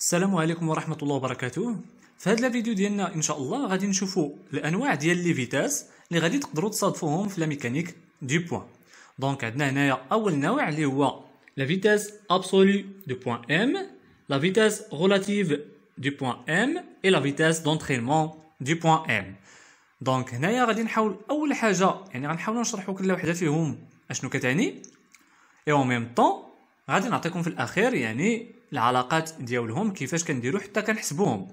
السلام عليكم ورحمه الله وبركاته في هذا الفيديو ديالنا ان شاء الله غادي نشوفوا الانواع ديال لي فيتاس اللي غادي تقدروا تصادفوهم في لا ميكانيك دي بوين دونك عندنا هنايا اول نوع اللي هو لا فيتاس ابسولي دو بوين ام لا فيتاس غولاتيف دو بوين ام اي لا فيتاس دونترينمون دو بوين ام دونك هنايا غادي نحاول اول حاجه يعني غنحاولوا نشرحوا كل وحده فيهم اشنو كتعني اي او ميم طون غادي نعطيكم في الاخير يعني العلاقات ديالهم كيفاش كنديرو حتى كنحسبوهم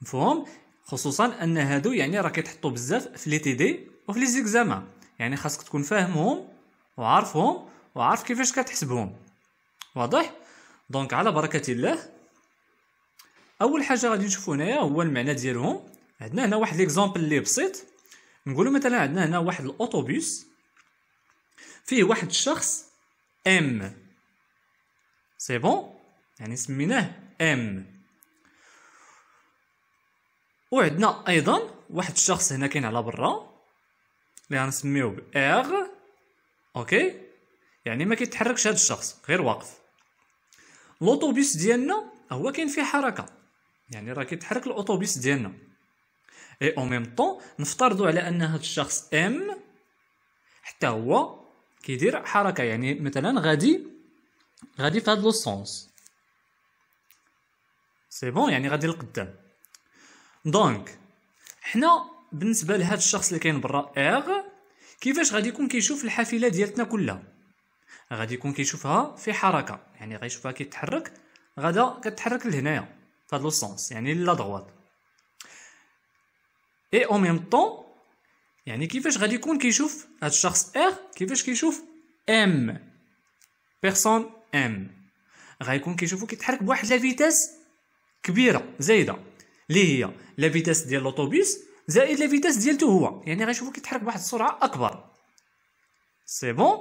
مفهوم خصوصا ان هادو يعني راه كيتحطوا بزاف في لي تي دي وفي لي زيكزاما يعني خاصك تكون فاهمهم وعارفهم وعارف كيفاش كتحسبهم واضح دونك على بركه الله اول حاجه غادي نشوفو هنايا هو المعنى ديالهم عندنا هنا واحد ليكزامبل لي بسيط نقولوا مثلا عندنا هنا واحد الاوتوبيس فيه واحد الشخص ام سي بون يعني سميناه ام وعندنا ايضا واحد الشخص هنا كاين على برا اللي غنسميوه ب اغ اوكي يعني ما كيتحركش هذا الشخص غير واقف الاوتوبيس ديالنا هو كاين فيه حركه يعني راه كيتحرك الاوتوبيس ديالنا اي او ميم طون نفترضوا على ان هذا الشخص ام حتى هو كيدير حركه يعني مثلا غادي غادي في هذا لو سونس سي بون يعني غادي لقدام دونك حنا بالنسبه لهذا الشخص اللي كاين برا اغ كيفاش غادي يكون كيشوف الحافله ديالتنا كلها غادي يكون كيشوفها في حركه يعني غيشوفها كيتحرك غادا كتحرك لهنايا فهاد لو سونس يعني لا دغوات اي او ميم طون يعني كيفاش غادي يكون كيشوف هاد الشخص اغ كيفاش كيشوف ام بيرسون ام غيكون كيشوفو كيتحرك بواحد لا فيتاس كبيره زايده اللي هي لا فيتاس ديال لوطوبيس زائد لا فيتاس ديالته هو يعني غنشوفو كيتحرك بواحد السرعه اكبر سي بون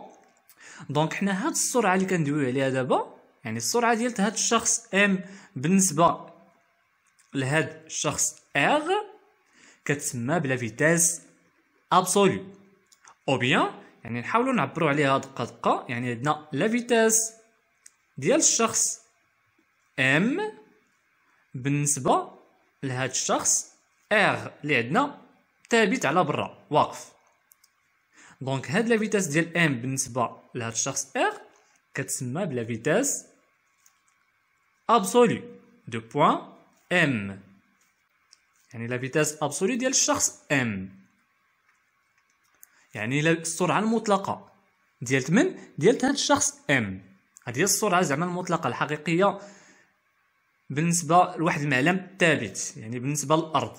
دونك حنا هاد السرعه اللي كندويو عليها دابا يعني السرعه ديال هاد الشخص ام بالنسبه لهاد الشخص ار كتسمى بلا فيتاس ابسولي او بيان يعني نحاولوا نعبروا عليها دقه دقه يعني عندنا لا فيتاس ديال الشخص ام بالنسبه لهذا الشخص ار اللي عندنا ثابت على برا واقف دونك هاد لا فيتاس ديال ام بالنسبه لهاد الشخص ار كتسمى بلا فيتاس ابسولي دو بوين ام يعني لا فيتاس ابسولي ديال الشخص ام يعني السرعه المطلقه ديال من ديال هاد الشخص ام هذه هي السرعه زعما المطلقه الحقيقيه بالنسبه لواحد المعلم ثابت يعني بالنسبه للارض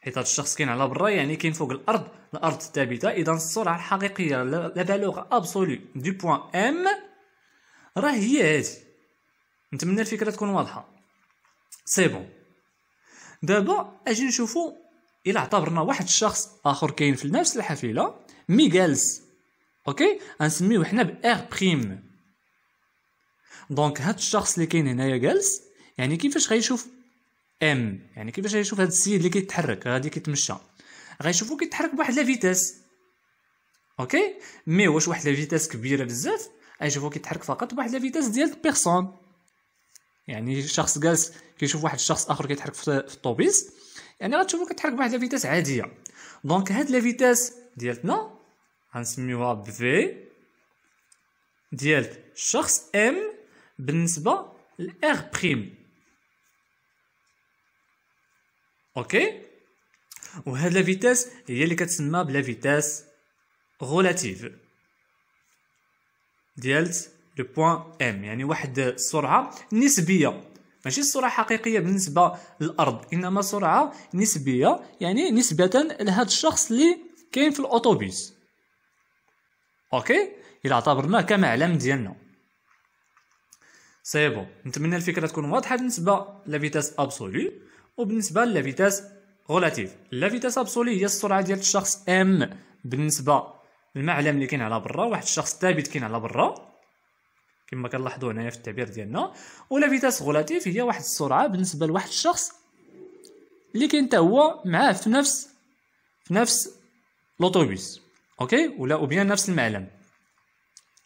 حيت هذا الشخص كاين على برا يعني كاين فوق الارض الارض ثابته اذا السرعه الحقيقيه لا بالوغ ابسولو دو بوين ام راه هي هذه نتمنى الفكره تكون واضحه سي بون دابا اجي نشوفو الا اعتبرنا واحد الشخص اخر كاين في نفس الحافله مي جالس اوكي غنسميوه حنا ب ار بريم دونك هاد الشخص اللي كاين هنايا جالس يعني كيفاش غيشوف ام يعني كيفاش غيشوف هذا السيد اللي كيتحرك غادي كيتمشى غيشوفو كيتحرك بواحد لا فيتاس اوكي مي واش واحد لا فيتاس كبيره بزاف غيشوفو كيتحرك فقط بواحد لا فيتاس ديال بيرسون يعني شخص جالس كيشوف واحد الشخص اخر كيتحرك في الطوبيس يعني غتشوفو كيتحرك بواحد لا فيتاس عاديه دونك هاد لا فيتاس ديالتنا غنسميوها في ديال الشخص ام بالنسبه لار بريم اوكي وهاد لا فيتاس هي اللي كتسمى بلا فيتاس غولاتيف ديال لو بوين ام يعني واحد السرعه نسبيه ماشي السرعه حقيقيه بالنسبه للارض انما سرعه نسبيه يعني نسبه لهاد الشخص اللي كاين في الاوتوبيس اوكي الى اعتبرناه كمعلم ديالنا سي بون نتمنى الفكره تكون واضحه بالنسبه لفيتاس ابسولي وبالنسبه للافيتاس غولاتيف لافيتاس ابسولي هي السرعه ديال الشخص ام بالنسبه للمعلم اللي كاين على برا واحد الشخص ثابت كاين على برا كما كنلاحظوا هنايا في التعبير ديالنا ولافيتاس غولاتيف هي واحد السرعه بالنسبه لواحد الشخص اللي كاين حتى هو معاه في نفس في نفس لوطوبيس اوكي ولا او بيان نفس المعلم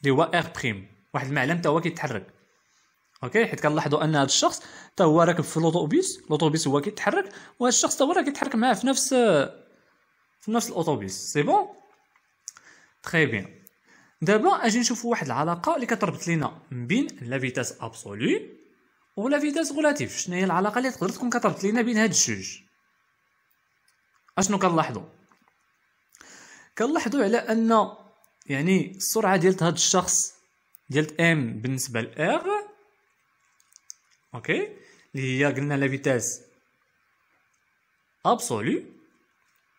اللي هو ار بريم واحد المعلم حتى هو كيتحرك اوكي حيت كنلاحظوا ان هذا الشخص حتى هو راكب في الاوتوبيس الاوتوبيس هو كيتحرك وهذا الشخص حتى هو راه كيتحرك معاه في نفس في نفس الاوتوبيس سي بون تري بيان دابا اجي نشوفوا واحد العلاقه اللي كتربط لينا بين لا فيتاس ابسولو لا فيتاس غولاتيف شنو هي العلاقه اللي تقدر تكون كتربط لينا بين هاد الجوج اشنو كنلاحظوا كنلاحظوا على ان يعني السرعه ديال هاد الشخص ديال ام بالنسبه لار اوكي اللي هي قلنا لا فيتاس ابسولو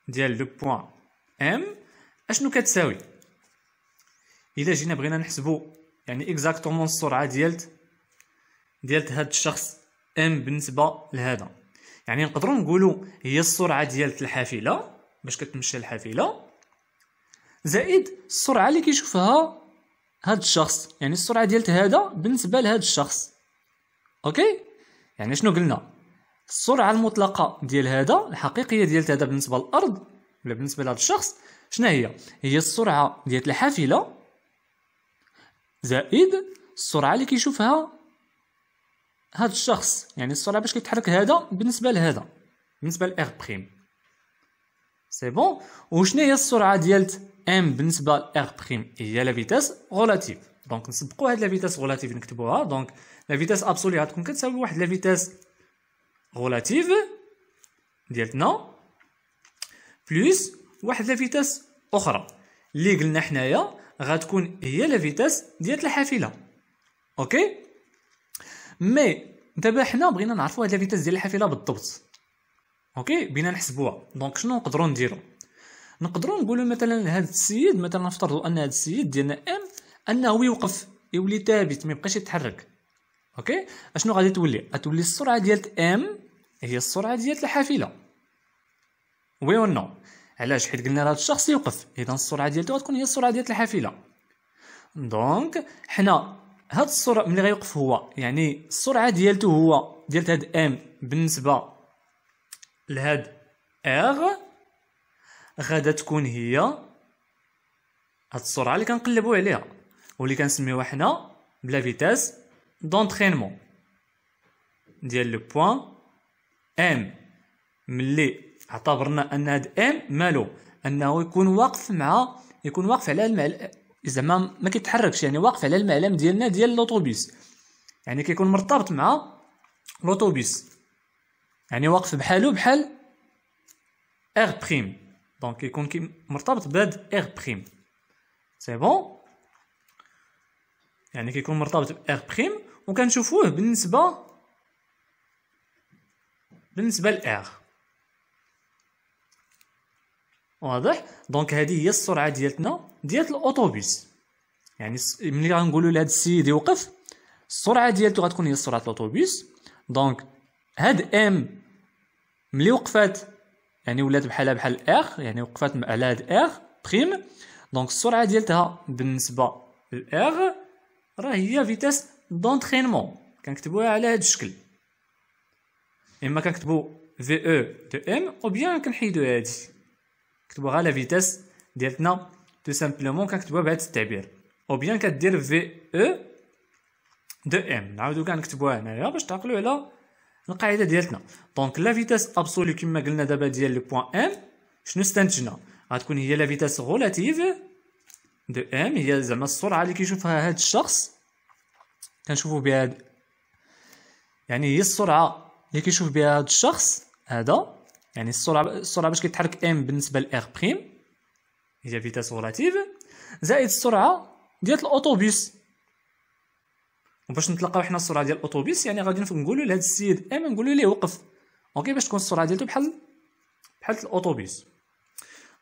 ديال لو بوين ام اشنو كتساوي الا جينا بغينا نحسبو يعني اكزاكتومون السرعه ديالت ديال هاد الشخص ام بالنسبه لهذا يعني نقدروا نقولوا هي السرعه ديالت الحافله باش كتمشى الحافله زائد السرعه اللي كيشوفها هاد الشخص يعني السرعه ديالت هذا بالنسبه لهاد الشخص اوكي يعني شنو قلنا السرعه المطلقه ديال هذا الحقيقيه ديال هذا بالنسبه للارض ولا بالنسبه لهذا الشخص شنو هي هي السرعه ديال الحافله زائد السرعه اللي كيشوفها هذا الشخص يعني السرعه باش كيتحرك هذا بالنسبه لهذا بالنسبه لار بريم سي بون وشنو هي السرعه ديال ام بالنسبه لار بريم هي لا فيتاس غولاتيف دونك نسبقوا هاد لا فيتاس غولاتيف نكتبوها دونك لا فيتاس ابسولي غتكون كتساوي واحد لا فيتاس غولاتيف ديالتنا بلوس واحد لا فيتاس اخرى اللي قلنا حنايا غتكون هي لا فيتاس ديال الحافله اوكي مي دابا حنا بغينا نعرفوا هاد لا فيتاس ديال الحافله بالضبط اوكي بينا نحسبوها دونك شنو نقدروا نديروا نقدروا نقولوا مثلا هذا السيد مثلا نفترضوا ان هذا السيد ديالنا ام انه يوقف يولي ثابت ما يبقاش يتحرك اوكي اشنو غادي تولي غتولي السرعه ديال ام هي السرعه ديال الحافله وي او نو علاش حيت قلنا هذا الشخص يوقف اذا السرعه ديالته غتكون هي السرعه ديال الحافله دونك حنا هاد السرعه ملي غيوقف هو يعني السرعه ديالته هو ديال هاد ام بالنسبه لهاد ار غادا تكون هي هاد السرعه اللي كنقلبوا عليها واللي كنسميوها حنا بلا فيتاس دونترينمون ديال لو بوين ام ملي اعتبرنا ان هاد ام مالو انه يكون واقف مع يكون واقف على المعل زعما ما كيتحركش يعني واقف على المعلم ديالنا ديال لوطوبيس يعني كيكون مرتبط مع لوطوبيس يعني واقف بحالو بحال ار بريم دونك كيكون مرتبط بهاد ار بريم سي بون يعني كيكون مرتبط ب ار بريم وكنشوفوه بالنسبه بالنسبه لار واضح دونك هذه هي السرعه ديالتنا ديال الاوتوبيس يعني ملي غنقولوا لهذا السيد يوقف السرعه ديالته غتكون هي سرعه الاوتوبيس دونك هاد ام ملي وقفات يعني ولات بحالها بحال إيغ يعني وقفات على هاد إيغ بريم دونك السرعه ديالتها بالنسبه لار راه هي فيتاس دونترينمون كنكتبوها على هذا الشكل اما كنكتبو في او دو ام او بيان كنحيدو هادي كتبو غير لا فيتاس ديالتنا تو سامبلومون كنكتبوها بهذا التعبير او بيان كدير في او دو ام نعاودو كنكتبوها هنايا باش تعقلو على القاعده ديالتنا دونك لا فيتاس ابسولي كما قلنا دابا ديال لو بوان ام شنو استنتجنا غتكون هي لا فيتاس غولاتيف دو ام هي زعما السرعه اللي كيشوفها هذا الشخص كنشوفوا بها يعني هي السرعه اللي كيشوف بها هذا الشخص هذا يعني السرعه السرعه باش كيتحرك ام بالنسبه لار بريم هي فيتاس غولاتيف زائد السرعه ديال الاوتوبيس وباش نتلاقاو حنا السرعه ديال الاوتوبيس يعني غادي نقولوا لهذا السيد ام نقولوا ليه وقف اوكي باش تكون السرعه ديالته بحال بحال الاوتوبيس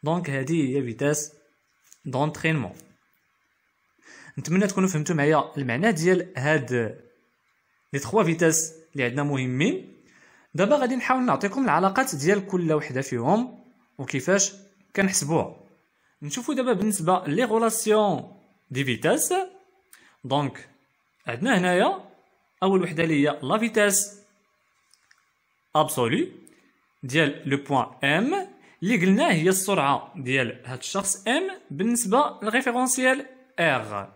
دونك هذه هي فيتاس دونترينمون نتمنى تكونوا فهمتوا معايا المعنى ديال هاد لي تخوا فيتاس اللي عندنا مهمين دابا غادي نحاول نعطيكم العلاقات ديال كل وحده فيهم وكيفاش كنحسبوها نشوفوا دابا بالنسبه لي غولاسيون دي فيتاس دونك عندنا هنايا اول وحده اللي هي لا فيتاس ابسولي ديال لو بوين ام اللي قلناه هي السرعه ديال هاد الشخص ام بالنسبه للريفيرونسيال ار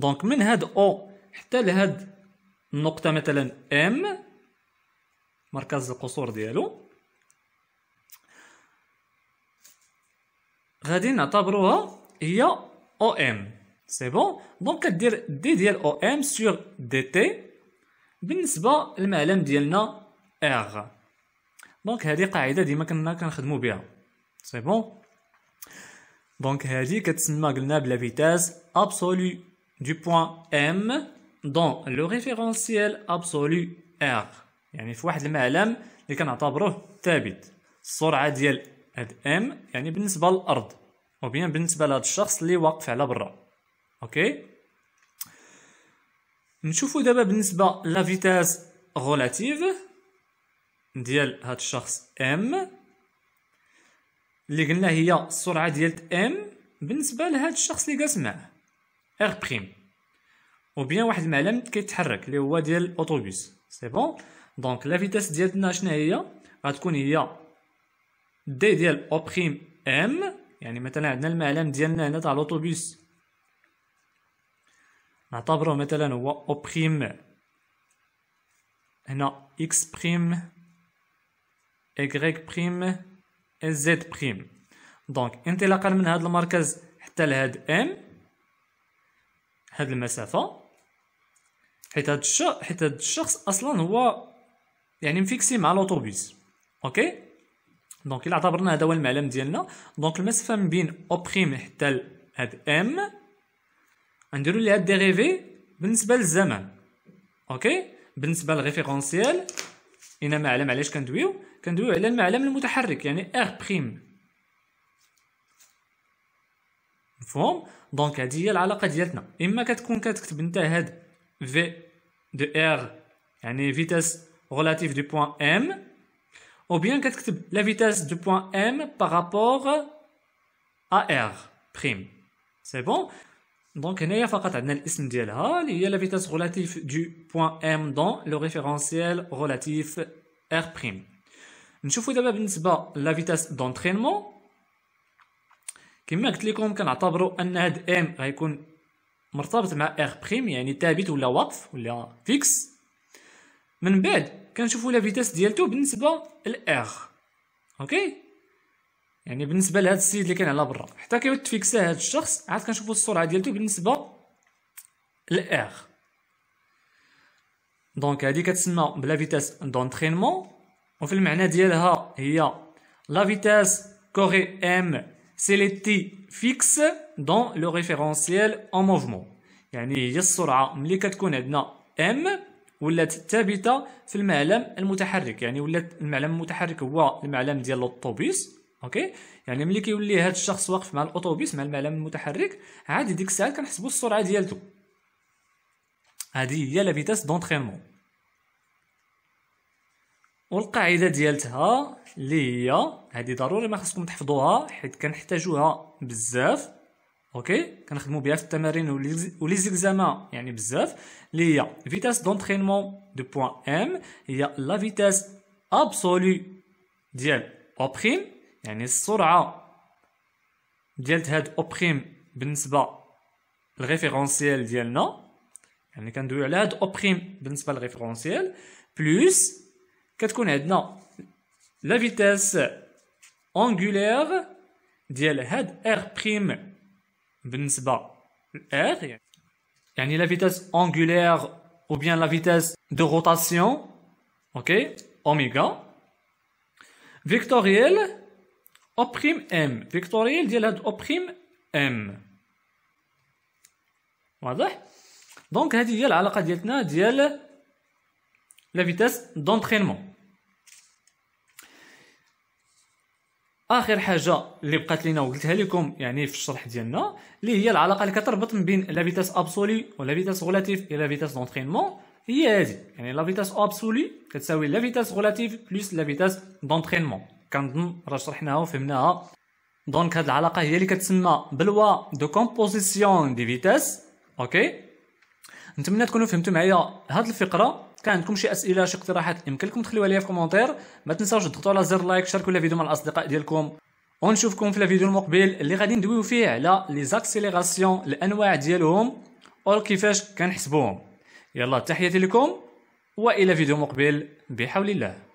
دونك من هاد او حتى لهاد النقطة مثلا ام مركز القصور ديالو غادي نعتبروها هي او ام سي بون دونك كدير دي ديال او ام سور دي تي بالنسبة للمعلم ديالنا ار دونك هذه قاعدة ديما كنا كنخدمو بها سي بون دونك هذه كتسمى قلنا بلا فيتاس ابسولي du point M dans le référentiel absolu R يعني في واحد المعلم اللي كنعتبروه ثابت السرعه ديال هاد M يعني بالنسبه للارض بيان بالنسبه لهاد الشخص اللي واقف على برا اوكي نشوفو دابا بالنسبه لا فيتاس غولاتيف ديال هاد الشخص M اللي قلنا هي السرعه ديال M بالنسبه لهاد الشخص اللي جالس معاه ار بريم او بيان واحد المعلم كيتحرك اللي هو ديال الاوتوبيس سي بون دونك لا فيتاس ديالنا شنو هي غتكون هي دي ديال او بريم ام يعني مثلا عندنا المعلم ديالنا هنا تاع الاوتوبيس نعتبره مثلا هو او بريم هنا اكس بريم ايغريك بريم زد بريم دونك انطلاقا من هذا المركز حتى لهاد ام هاد المسافه حيت هاد الشخص حيت هاد الشخص اصلا هو يعني مفيكسي مع لوطوبيس اوكي دونك الا اعتبرنا هذا هو المعلم ديالنا دونك المسافه من بين او بريم حتى هاد ام غنديرو ليها الديريفي بالنسبه للزمان اوكي بالنسبه للريفيرونسيال هنا معلم علاش كندويو كندويو على المعلم المتحرك يعني ار بريم bon donc c'est dit elle à laquelle il y a énorme immédiatement donc de R, c'est-à-dire la vitesse relative du point M, ou bien la vitesse du point M par rapport à R prime. C'est bon. Donc il y a une équation de l'expression de la vitesse relative du point M dans le référentiel relatif R prime. Nous choisissons d'abord la vitesse d'entraînement. كما قلت لكم كنعتبروا ان هاد ام غيكون مرتبط مع ار بريم يعني ثابت ولا وقف ولا فيكس من بعد كنشوفوا لا فيتاس ديالته بالنسبه لار اوكي يعني بالنسبه لهذا السيد اللي كان على برا حتى كيوت فيكس هذا الشخص عاد كنشوفوا السرعه ديالته بالنسبه لار دونك هذه كتسمى بلا فيتاس دونترينمون وفي المعنى ديالها هي لا فيتاس كوري ام تي فيكس دون لو ريفيرونسيال اون موفمون يعني هي السرعه ملي كتكون عندنا ام ولات ثابته في المعلم المتحرك يعني ولات المعلم المتحرك هو المعلم ديال الاوتوبيس اوكي يعني ملي كيولي هاد الشخص واقف مع الاوتوبيس مع المعلم المتحرك عادي ديك الساعه كنحسبوا السرعه ديالته هذه هي لا فيتاس دونترينمون والقاعده ديالتها اللي هي هذه ضروري ما خصكم تحفظوها حيت كنحتاجوها بزاف اوكي كنخدموا بها في التمارين وليزيكزاما يعني بزاف اللي هي فيتاس دونترينمون دو بوان ام هي لا فيتاس ابسولو ديال اوبريم يعني السرعه ديال هاد اوبريم بالنسبه للريفيرونسيال ديالنا يعني كندويو على هاد اوبريم بالنسبه للريفيرونسيال بلوس Qu'est-ce qu'on la vitesse angulaire de r prime la vitesse angulaire ou bien la vitesse de rotation ok omega vectoriel O'M. prime m vectoriel O'M. op prime voilà donc on la vitesse d'entraînement اخر حاجه اللي بقات لينا وقلتها لكم يعني في الشرح ديالنا اللي هي العلاقه اللي كتربط ما بين لا فيتاس ابسولي ولا فيتاس غولاتيف الى فيتاس دونترينمون هي هذه يعني لا فيتاس ابسولي كتساوي لا فيتاس غولاتيف بلس لا فيتاس دونترينمون كنظن راه شرحناها وفهمناها دونك هاد العلاقه هي اللي كتسمى بلوا دو كومبوزيسيون دي فيتاس اوكي نتمنى تكونوا فهمتوا معايا هاد الفقره كان عندكم شي اسئله شي اقتراحات يمكن لكم تخليوها ليا في كومونتير ما تنساوش تضغطوا على زر لايك شاركوا الفيديو مع الاصدقاء ديالكم ونشوفكم في الفيديو المقبل اللي غادي ندويو فيه على لي زاكسيليغاسيون الانواع ديالهم وكيفاش كنحسبوهم يلا تحياتي لكم والى فيديو مقبل بحول الله